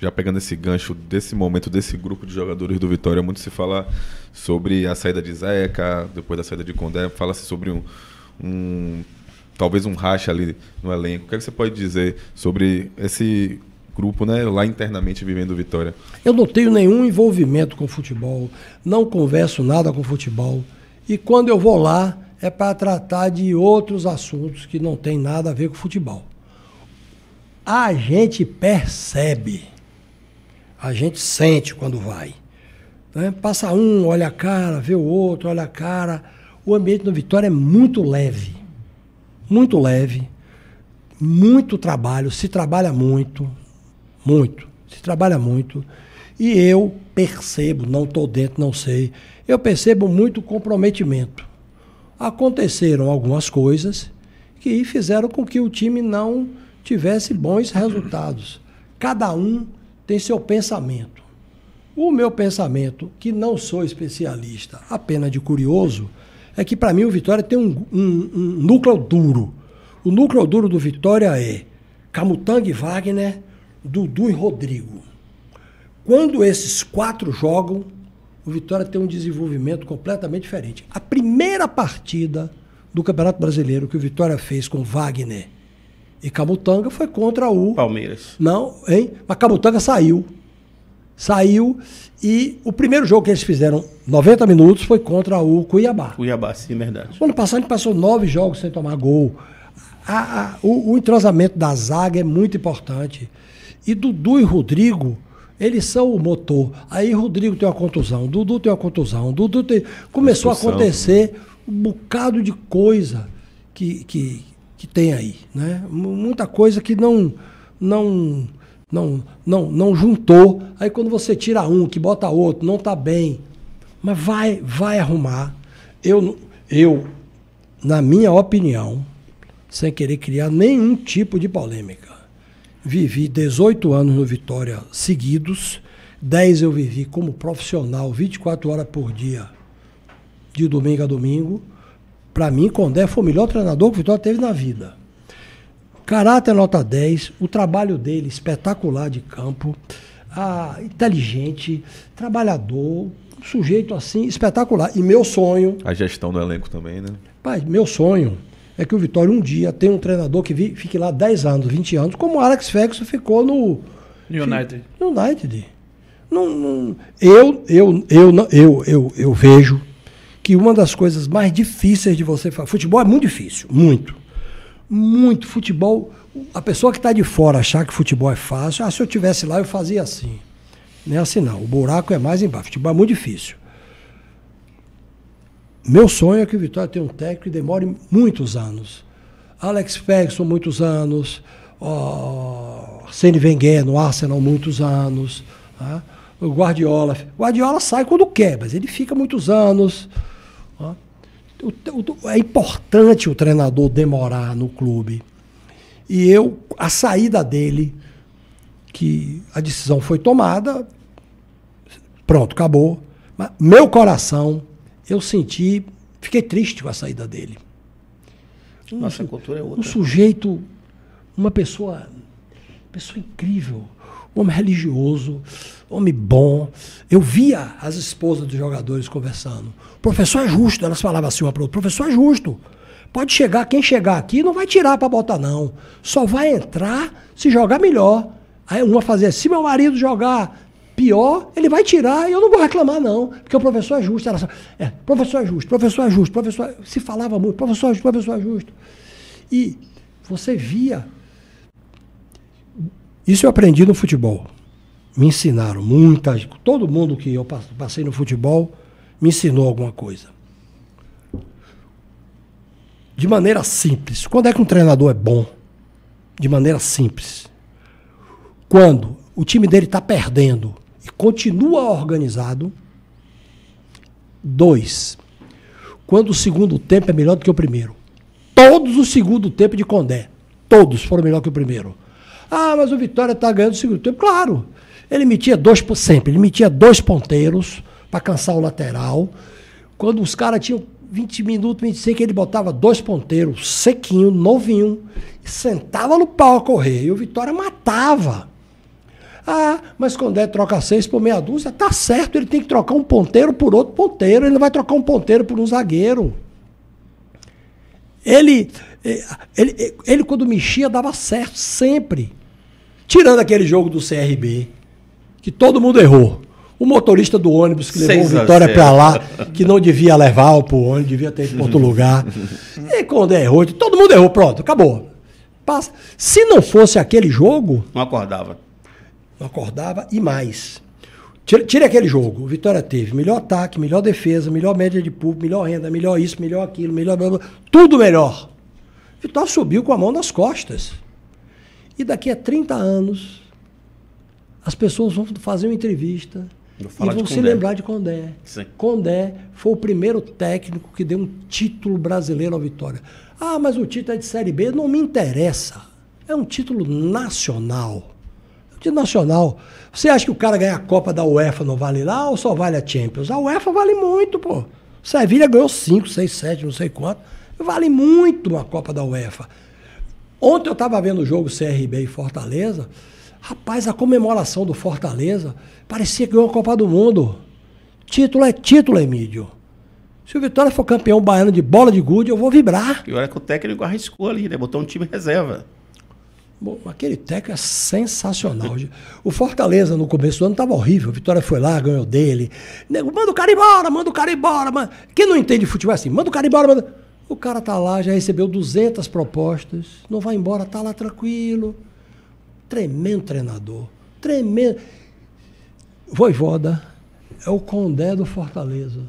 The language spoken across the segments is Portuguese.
já pegando esse gancho desse momento, desse grupo de jogadores do Vitória, muito se fala sobre a saída de Zeca, depois da saída de Condé, fala-se sobre um, um, talvez um racha ali no elenco. O que, é que você pode dizer sobre esse grupo, né, lá internamente vivendo Vitória? Eu não tenho nenhum envolvimento com futebol, não converso nada com futebol. E quando eu vou lá é para tratar de outros assuntos que não tem nada a ver com futebol. A gente percebe a gente sente quando vai. Né? Passa um, olha a cara, vê o outro, olha a cara. O ambiente no Vitória é muito leve. Muito leve. Muito trabalho. Se trabalha muito. Muito. Se trabalha muito. E eu percebo, não estou dentro, não sei, eu percebo muito comprometimento. Aconteceram algumas coisas que fizeram com que o time não tivesse bons resultados. Cada um tem seu pensamento. O meu pensamento, que não sou especialista, apenas de curioso, é que para mim o Vitória tem um, um, um, núcleo duro. O núcleo duro do Vitória é Camutang Wagner, Dudu e Rodrigo. Quando esses quatro jogam, o Vitória tem um desenvolvimento completamente diferente. A primeira partida do Campeonato Brasileiro que o Vitória fez com Wagner e Camutanga foi contra o. Palmeiras. Não, hein? Mas Camutanga saiu. Saiu. E o primeiro jogo que eles fizeram, 90 minutos, foi contra o Cuiabá. Cuiabá, sim, é verdade. O ano passado a gente passou nove jogos sem tomar gol. A, a, o, o entrosamento da zaga é muito importante. E Dudu e Rodrigo. Eles são o motor. Aí Rodrigo tem uma contusão, Dudu tem uma contusão, Dudu tem. Começou a acontecer um bocado de coisa que, que que tem aí, né? Muita coisa que não não não não não juntou. Aí quando você tira um, que bota outro, não tá bem. Mas vai vai arrumar. Eu eu na minha opinião, sem querer criar nenhum tipo de polêmica. Vivi 18 anos no Vitória seguidos. 10 eu vivi como profissional, 24 horas por dia, de domingo a domingo. Para mim, Condé foi o melhor treinador que o Vitória teve na vida. Caráter nota 10, o trabalho dele espetacular de campo, ah, inteligente, trabalhador, um sujeito assim espetacular. E meu sonho. A gestão do elenco também, né? Pai, meu sonho é que o Vitória um dia tenha um treinador que vi, fique lá 10 anos, 20 anos, como o Alex Ferguson ficou no. United. United. Não, não, eu, eu, eu, eu, eu, eu vejo que uma das coisas mais difíceis de você fazer. Futebol é muito difícil, muito. Muito. Futebol. A pessoa que está de fora achar que futebol é fácil, ah, se eu tivesse lá eu fazia assim. Não é assim não. O buraco é mais embaixo. Futebol é muito difícil. Meu sonho é que o Vitória tenha um técnico que demore muitos anos. Alex Ferguson, muitos anos. Oh, Wenger no Arsenal, muitos anos. Né, o Guardiola. Guardiola sai quando quer, mas ele fica muitos anos. É importante o treinador demorar no clube. E eu, a saída dele, que a decisão foi tomada, pronto, acabou. Mas meu coração, eu senti, fiquei triste com a saída dele. Um, cultura é outra. Um sujeito, uma pessoa, pessoa incrível homem religioso, homem bom. Eu via as esposas dos jogadores conversando. Professor é justo, elas falavam assim uma para outra, professor é justo. Pode chegar, quem chegar aqui não vai tirar para botar, não. Só vai entrar se jogar melhor. Aí uma fazia, se meu marido jogar pior, ele vai tirar e eu não vou reclamar, não. Porque o professor é justo. Ela, é, professor é justo, professor é justo, professor. É- se falava muito, professor é justo, professor é justo. E você via isso eu aprendi no futebol. Me ensinaram muitas. Todo mundo que eu passei no futebol me ensinou alguma coisa. De maneira simples. Quando é que um treinador é bom? De maneira simples. Quando o time dele está perdendo e continua organizado. Dois. Quando o segundo tempo é melhor do que o primeiro. Todos os segundo tempo de Condé. Todos foram melhor que o primeiro. Ah, mas o Vitória está ganhando o segundo tempo. Claro, ele metia dois por sempre, ele metia dois ponteiros para cansar o lateral. Quando os caras tinham 20 minutos, 25, ele botava dois ponteiros, sequinho, novinho, e sentava no pau a correr. E o Vitória matava. Ah, mas quando é troca seis por meia dúzia, tá certo, ele tem que trocar um ponteiro por outro ponteiro, ele não vai trocar um ponteiro por um zagueiro. Ele, é, ele, é, ele quando mexia dava certo, sempre. Tirando aquele jogo do CRB, que todo mundo errou. O motorista do ônibus que levou o Vitória para lá, que não devia levar para o ônibus, devia ter ido para outro lugar. E quando é errou, todo mundo errou, pronto, acabou. Passa. Se não fosse aquele jogo. Não acordava. Não acordava e mais. Tira, aquele jogo. O Vitória teve melhor ataque, melhor defesa, melhor média de público, melhor renda, melhor isso, melhor aquilo, melhor. Blá blá, tudo melhor. Vitória subiu com a mão nas costas. E daqui a 30 anos, as pessoas vão fazer uma entrevista e vão se lembrar de Condé. Sim. Condé foi o primeiro técnico que deu um título brasileiro à vitória. Ah, mas o título é de Série B, não me interessa. É um título nacional. É um título nacional. Você acha que o cara ganhar a Copa da UEFA não vale lá ou só vale a Champions? A UEFA vale muito, pô. Sevilha ganhou 5, 6, 7, não sei quanto. Vale muito uma Copa da UEFA. Ontem eu estava vendo o jogo CRB e Fortaleza. Rapaz, a comemoração do Fortaleza parecia que ganhou a Copa do Mundo. Título é título, Emílio. Se o Vitória for campeão baiano de bola de gude, eu vou vibrar. E olha que o técnico arriscou ali, né? Botou um time reserva. Bom, aquele técnico é sensacional. o Fortaleza no começo do ano estava horrível. O Vitória foi lá, ganhou dele. manda o cara embora, manda o cara embora. Manda... Quem não entende futebol é assim, manda o cara embora, manda. O cara tá lá, já recebeu 200 propostas, não vai embora, tá lá tranquilo. Tremendo treinador, tremendo. Voivoda é o Condé do Fortaleza.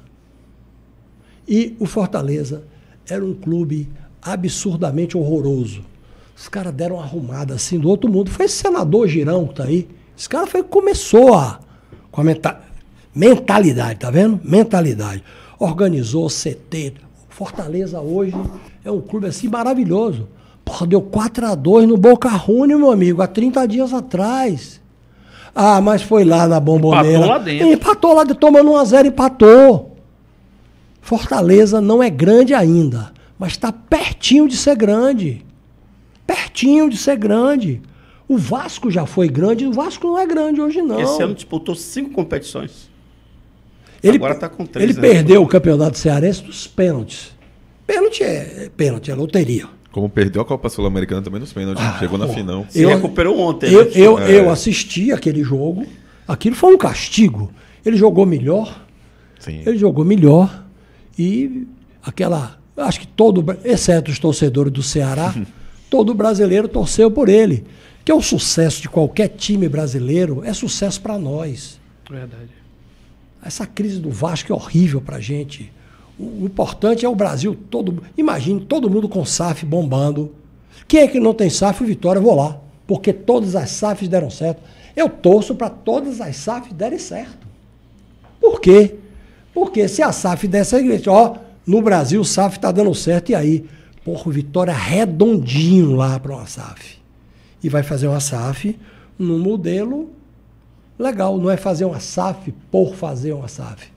E o Fortaleza era um clube absurdamente horroroso. Os caras deram uma arrumada assim do outro mundo. Foi esse senador Girão que tá aí. Esse cara foi que começou a, com a menta, mentalidade, tá vendo? Mentalidade. Organizou CT, Fortaleza hoje é um clube assim maravilhoso. Porra, deu 4 a 2 no Boca Juniors, meu amigo, há 30 dias atrás. Ah, mas foi lá na bomboneira. Empatou lá dentro. Empatou lá dentro, tomando 1 a 0 empatou. Fortaleza não é grande ainda, mas está pertinho de ser grande. Pertinho de ser grande. O Vasco já foi grande, o Vasco não é grande hoje não. Esse ano disputou cinco competições. Ele, Agora está com três. Ele né? perdeu o campeonato cearense dos pênaltis. Pênalti é pênalti, é loteria. Como perdeu a Copa Sul-Americana também nos pênaltis, ah, chegou na final. Ele recuperou ontem. Eu, né? eu, é. eu assisti aquele jogo, aquilo foi um castigo. Ele jogou melhor, Sim. ele jogou melhor e aquela. Acho que todo, exceto os torcedores do Ceará, todo brasileiro torceu por ele. Que é o sucesso de qualquer time brasileiro, é sucesso para nós. Verdade. Essa crise do Vasco é horrível para a gente. O importante é o Brasil todo. Imagine todo mundo com SAF bombando. Quem é que não tem SAF? Vitória, vou lá. Porque todas as SAFs deram certo. Eu torço para todas as SAFs derem certo. Por quê? Porque se a SAF der certo, ó, no Brasil o SAF está dando certo, e aí? Porra, Vitória é redondinho lá para uma SAF. E vai fazer uma SAF num modelo Legal, não é fazer uma SAF por fazer uma SAF.